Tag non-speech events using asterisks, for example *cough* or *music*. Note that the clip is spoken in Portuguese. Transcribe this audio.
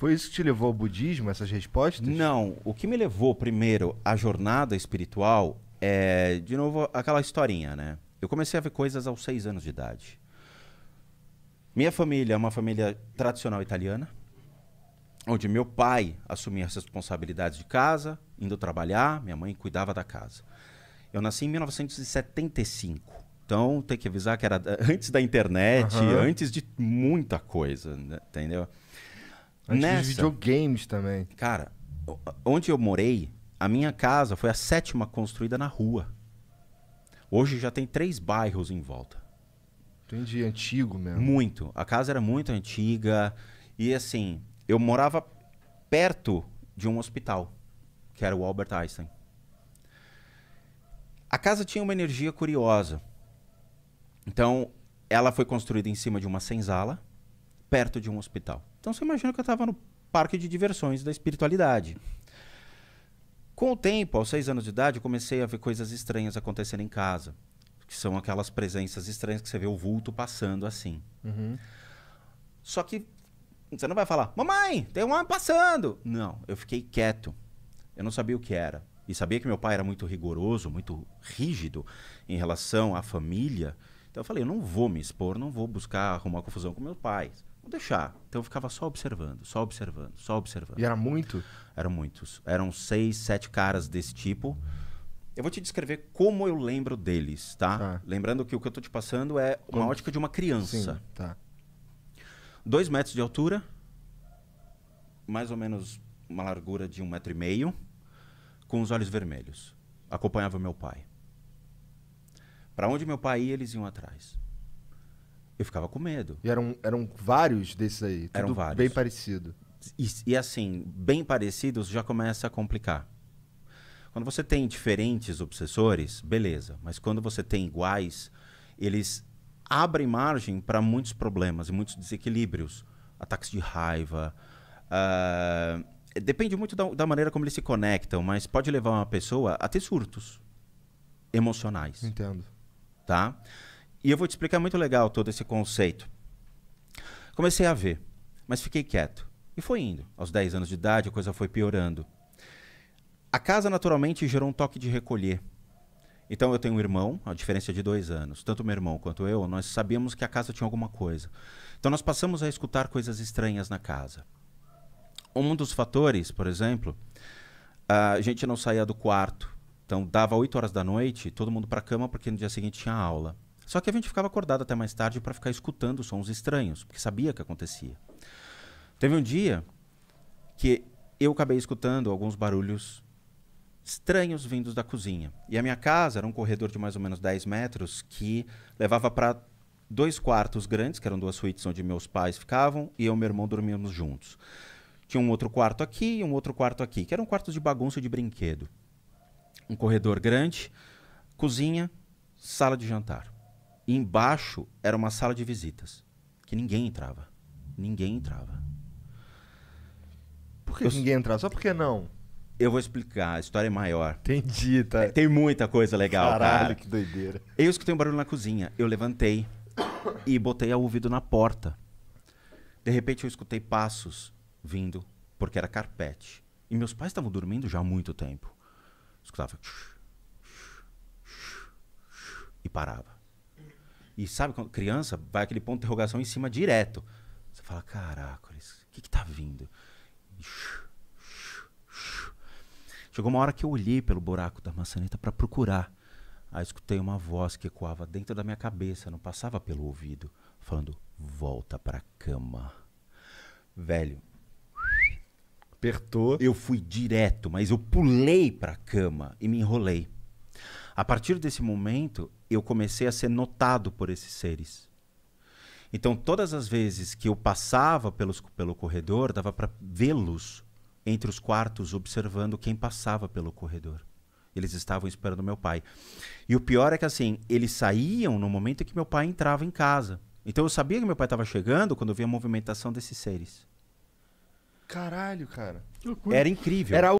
Foi isso que te levou ao budismo, essas respostas? Não. O que me levou primeiro à jornada espiritual é, de novo, aquela historinha, né? Eu comecei a ver coisas aos seis anos de idade. Minha família é uma família tradicional italiana, onde meu pai assumia as responsabilidades de casa, indo trabalhar, minha mãe cuidava da casa. Eu nasci em 1975. Então, tem que avisar que era *laughs* antes da internet, uhum. antes de muita coisa, né, entendeu? Antes Nessa, videogames também. Cara, onde eu morei, a minha casa foi a sétima construída na rua. Hoje já tem três bairros em volta. Entendi, antigo mesmo. Muito. A casa era muito antiga. E assim, eu morava perto de um hospital, que era o Albert Einstein. A casa tinha uma energia curiosa. Então, ela foi construída em cima de uma senzala, perto de um hospital. Então você imagina que eu estava no parque de diversões da espiritualidade. Com o tempo, aos seis anos de idade, eu comecei a ver coisas estranhas acontecendo em casa, que são aquelas presenças estranhas que você vê o vulto passando assim. Uhum. Só que você não vai falar, mamãe, tem um homem passando. Não, eu fiquei quieto. Eu não sabia o que era. E sabia que meu pai era muito rigoroso, muito rígido em relação à família. Então eu falei, eu não vou me expor, não vou buscar arrumar confusão com meus pais. Vou deixar. Então eu ficava só observando, só observando, só observando. E era muito? Eram muitos. Eram seis, sete caras desse tipo. Eu vou te descrever como eu lembro deles, tá? tá. Lembrando que o que eu tô te passando é uma ótica de uma criança. Sim, tá. Dois metros de altura, mais ou menos uma largura de um metro e meio, com os olhos vermelhos. Acompanhava meu pai. Para onde meu pai ia, eles iam atrás. Eu ficava com medo. E eram, eram vários desses aí? Tudo eram vários. Bem parecido. E, e assim, bem parecidos já começa a complicar. Quando você tem diferentes obsessores, beleza. Mas quando você tem iguais, eles abrem margem para muitos problemas e muitos desequilíbrios. Ataques de raiva. Uh, depende muito da, da, maneira como eles se conectam, mas pode levar uma pessoa a ter surtos emocionais. Entendo. Tá? E eu vou te explicar muito legal todo esse conceito. Comecei a ver, mas fiquei quieto. E foi indo. Aos 10 anos de idade, a coisa foi piorando. A casa naturalmente gerou um toque de recolher. Então eu tenho um irmão, a diferença é de dois anos. Tanto meu irmão quanto eu, nós sabíamos que a casa tinha alguma coisa. Então nós passamos a escutar coisas estranhas na casa. Um dos fatores, por exemplo, a gente não saía do quarto. Então dava 8 horas da noite, todo mundo para a cama, porque no dia seguinte tinha aula. Só que a gente ficava acordado até mais tarde para ficar escutando sons estranhos, porque sabia que acontecia. Teve um dia que eu acabei escutando alguns barulhos estranhos vindos da cozinha. E a minha casa era um corredor de mais ou menos 10 metros que levava para dois quartos grandes, que eram duas suítes onde meus pais ficavam, e eu e meu irmão dormíamos juntos. Tinha um outro quarto aqui e um outro quarto aqui, que eram um quartos de bagunça de brinquedo. Um corredor grande, cozinha, sala de jantar. E embaixo era uma sala de visitas, que ninguém entrava. Ninguém entrava. Por que eu... ninguém entrava? Só porque não? Eu vou explicar, a história é maior. Entendi, tá? Tem muita coisa legal, Caralho, cara. que doideira. Eu escutei um barulho na cozinha, eu levantei e botei o ouvido na porta. De repente eu escutei passos vindo, porque era carpete. E meus pais estavam dormindo já há muito tempo. Escutava... E parava. E sabe, quando criança, vai aquele ponto de interrogação em cima direto. Você fala, caraca, o que, que tá vindo? Chegou uma hora que eu olhei pelo buraco da maçaneta para procurar. Aí escutei uma voz que ecoava dentro da minha cabeça, não passava pelo ouvido, falando: "Volta para cama". Velho, apertou. Eu fui direto, mas eu pulei para cama e me enrolei. A partir desse momento, eu comecei a ser notado por esses seres. Então, todas as vezes que eu passava pelos, pelo corredor, dava para vê-los entre os quartos, observando quem passava pelo corredor. Eles estavam esperando meu pai. E o pior é que, assim, eles saíam no momento em que meu pai entrava em casa. Então, eu sabia que meu pai estava chegando quando eu via a movimentação desses seres. Caralho, cara. Era incrível. Era